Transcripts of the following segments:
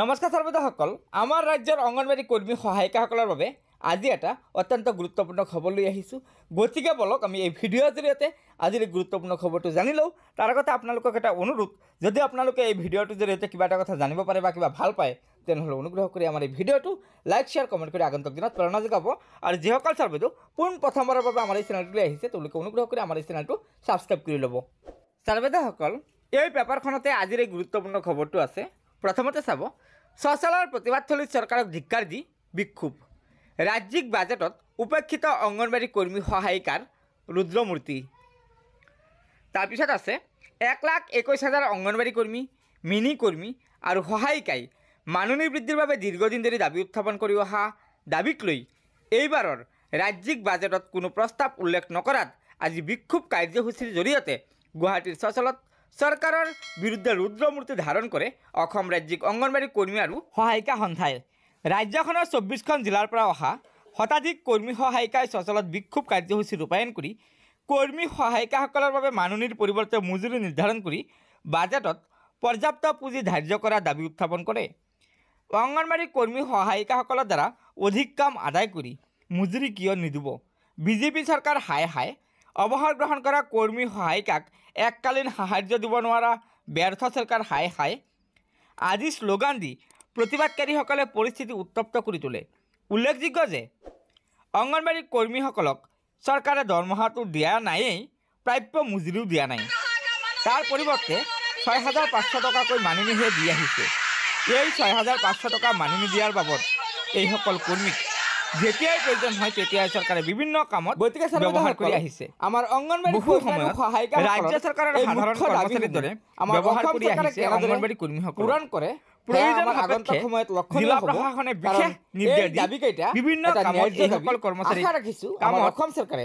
নমস্কাৰ সৰ্বদাসকল আমাৰ ৰাজ্যৰ অংগনবাদী কৰ্মী সহায়িকাসকলৰ বাবে আজি এটা অত্যন্ত গুৰুত্বপূৰ্ণ খবৰ লৈ আহিছোঁ গতিকে বলক আমি এই ভিডিঅ'ৰ জৰিয়তে আজিৰ গুৰুত্বপূৰ্ণ খবৰটো জানি লওঁ তাৰ আগতে আপোনালোকক এটা অনুৰোধ যদি আপোনালোকে এই ভিডিঅ'টোৰ জৰিয়তে কিবা এটা কথা জানিব পাৰে বা কিবা ভাল পায় তেনেহ'লে অনুগ্ৰহ কৰি আমাৰ এই ভিডিঅ'টো লাইক শ্বেয়াৰ কমেণ্ট কৰি আগন্তুক দিনত প্ৰেৰণা যোগাব আৰু যিসকল চাৰ্বেদো পোনপ্ৰথমবাৰৰ বাবে আমাৰ এই চেনেলটোলৈ আহিছে তেওঁলোকে অনুগ্ৰহ কৰি আমাৰ এই চেনেলটো ছাবস্ক্ৰাইব কৰি ল'ব চাৰ্বেদাসকল এই পেপাৰখনতে আজিৰ এই গুৰুত্বপূৰ্ণ খবৰটো আছে প্ৰথমতে চাব প্ৰতিবাদ থলীত চৰকাৰক ধিক্কাৰ দি বিক্ষোভ ৰাজ্যিক বাজেটত উপেক্ষিত অংগনবাড়ী কৰ্মী সহায়িকাৰ ৰুদ্ৰমূৰ্তি তাৰপিছত আছে এক লাখ একৈছ হাজাৰ অংগনবাড়ী কৰ্মী মিনি কৰ্মী আৰু সহায়িকাই মাননি বৃদ্ধিৰ বাবে দীৰ্ঘদিন ধৰি দাবী উত্থাপন কৰি অহা দাবীক লৈ এইবাৰৰ ৰাজ্যিক বাজেটত কোনো প্ৰস্তাৱ উল্লেখ নকৰাত আজি বিক্ষোভ কাৰ্যসূচীৰ জৰিয়তে গুৱাহাটীৰ স্বচলত চৰকাৰৰ বিৰুদ্ধে ৰুদ্ৰমূৰ্তি ধাৰণ কৰে অসম ৰাজ্যিক অংগনবাড়ী কৰ্মী আৰু সহায়িকা সন্থাই ৰাজ্যখনৰ চৌব্বিছখন জিলাৰ পৰা অহা শতাধিক কৰ্মী সহায়িকাই সচলত বিক্ষোভ কাৰ্যসূচী ৰূপায়ণ কৰি কৰ্মী সহায়িকাসকলৰ বাবে মাননীৰ পৰিৱৰ্তে মজুৰি নিৰ্ধাৰণ কৰি বাজেটত পৰ্যাপ্ত পুঁজি ধাৰ্য কৰাৰ দাবী উত্থাপন কৰে অংগনবাড়ী কৰ্মী সহায়িকাসকলৰ দ্বাৰা অধিক কাম আদায় কৰি মজুৰি কিয় নিদিব বিজেপি চৰকাৰ হাই হায় অৱসৰ গ্ৰহণ কৰা কৰ্মী সহায়িকাক এককালীন সাহাৰ্য দিব নোৱাৰা ব্যৰ্থ চৰকাৰ হাই হাই আজি শ্লোগান দি প্ৰতিবাদকাৰীসকলে পৰিস্থিতি উত্তপ্ত কৰি তোলে উল্লেখযোগ্য যে অংগনবাড়ী কৰ্মীসকলক চৰকাৰে দৰমহাটো দিয়া নাইয়েই প্ৰাপ্য মজুৰিও দিয়া নাই তাৰ পৰিৱৰ্তে ছয় হাজাৰ পাঁচশ টকাকৈ মানিনীহে দি আহিছে এই ছয় হাজাৰ পাঁচশ টকা মানিনী দিয়াৰ বাবদ এইসকল কৰ্মীক যেতিয়াই প্ৰয়োজন হয় তেতিয়াই চৰকাৰে বিভিন্ন কামত গতিকে ব্যৱহাৰ কৰি আহিছে আমাৰ অংগনবাড়ী সহায় ৰাজ্য চৰকাৰৰ সাধাৰণ দৰে ব্যৱহাৰ কৰি আহিছে অংগনবাড়ী কৰ্মীসকল পূৰণ কৰে বিভিন্ন কামত যিসকল কৰ্মচাৰী ৰাখিছো আমাৰ অসম চৰকাৰে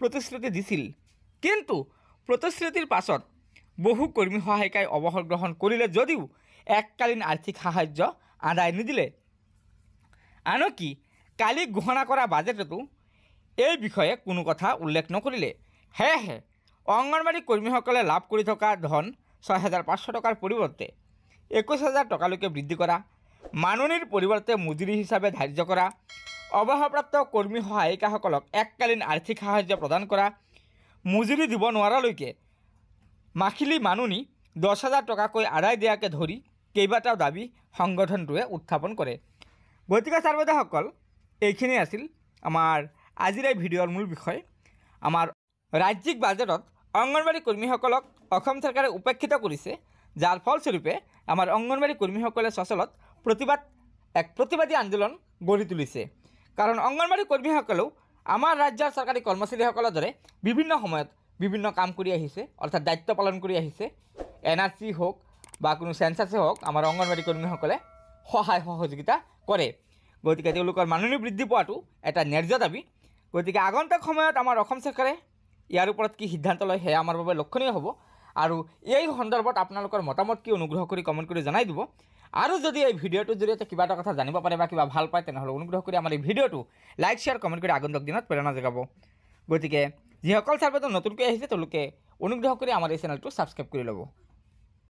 প্ৰতিশ্ৰুতি দিছিল কিন্তু প্ৰতিশ্ৰুতিৰ পাছত বহু কৰ্মী সহায়িকাই অৱসৰ গ্ৰহণ কৰিলে যদিও এককালীন আৰ্থিক সাহায্য আদায় নিদিলে আনকি কালি ঘোষণা কৰা বাজেটতো এই বিষয়ে কোনো কথা উল্লেখ নকৰিলে সেয়েহে কর্মী কৰ্মীসকলে লাভ কৰি থকা ধন ছয় হাজার পাঁচশ টকাৰ পৰিৱৰ্তে একৈছ হাজাৰ টকালৈকে বৃদ্ধি কৰা মাননিৰ পৰিৱৰ্তে মজুৰি হিচাপে ধাৰ্য কৰা অৱসৰপ্ৰাপ্ত কৰ্মী সহায়িকাসকলক এককালীন আৰ্থিক সাহাৰ্য প্ৰদান কৰা মজুৰি দিব নোৱাৰালৈকে মাখিলী মাননি দহ হাজাৰ টকাকৈ আদায় দিয়াকে ধৰি কেইবাটাও দাবী সংগঠনটোৱে উত্থাপন কৰে গতিকে চাৰ্বদাসকল বাইদেউসকল এইখিনি আছিল আমাৰ আজিৰ এই ভিডিঅ'ৰ মূল বিষয় আমাৰ ৰাজ্যিক বাজেটত অংগনবাড়ী কৰ্মীসকলক অসম চৰকাৰে উপেক্ষিত কৰিছে যাৰ ফলস্বৰূপে আমাৰ অংগনবাড়ী কৰ্মীসকলে চচলত প্ৰতিবাদ এক প্ৰতিবাদী আন্দোলন গঢ়ি তুলিছে কাৰণ অংগনবাড়ী কৰ্মীসকলেও আমাৰ ৰাজ্যৰ চৰকাৰী কৰ্মচাৰীসকলৰ দৰে বিভিন্ন সময়ত বিভিন্ন কাম কৰি আহিছে অৰ্থাৎ দায়িত্ব পালন কৰি আহিছে এন আৰ চি হওক বা কোনো চেঞ্চাছে হওক আমাৰ অংগনবাড়ী কৰ্মীসকলে সহায় সহযোগিতা কৰে গতিকে তেওঁলোকৰ মাননী বৃদ্ধি পোৱাটো এটা ন্যায্য দাবী গতিকে আগন্তক সময়ত আমাৰ অসম চৰকাৰে ইয়াৰ ওপৰত কি সিদ্ধান্ত লয় সেয়া আমাৰ বাবে লক্ষণীয় হ'ব আৰু এই সন্দৰ্ভত আপোনালোকৰ মতামত কি অনুগ্ৰহ কৰি কমেণ্ট কৰি জনাই দিব আৰু যদি এই ভিডিঅ'টোৰ জৰিয়তে কিবা এটা কথা জানিব পাৰে বা কিবা ভাল পায় তেনেহ'লে অনুগ্ৰহ কৰি আমাৰ এই ভিডিঅ'টো লাইক শ্বেয়াৰ কমেণ্ট কৰি আগন্তুক দিনত প্ৰেৰণা যোগাব গতিকে যিসকল চাৰ্ভেটো নতুনকৈ আহিছে তেওঁলোকে অনুগ্ৰহ কৰি আমাৰ এই চেনেলটো ছাবস্ক্ৰাইব কৰি ল'ব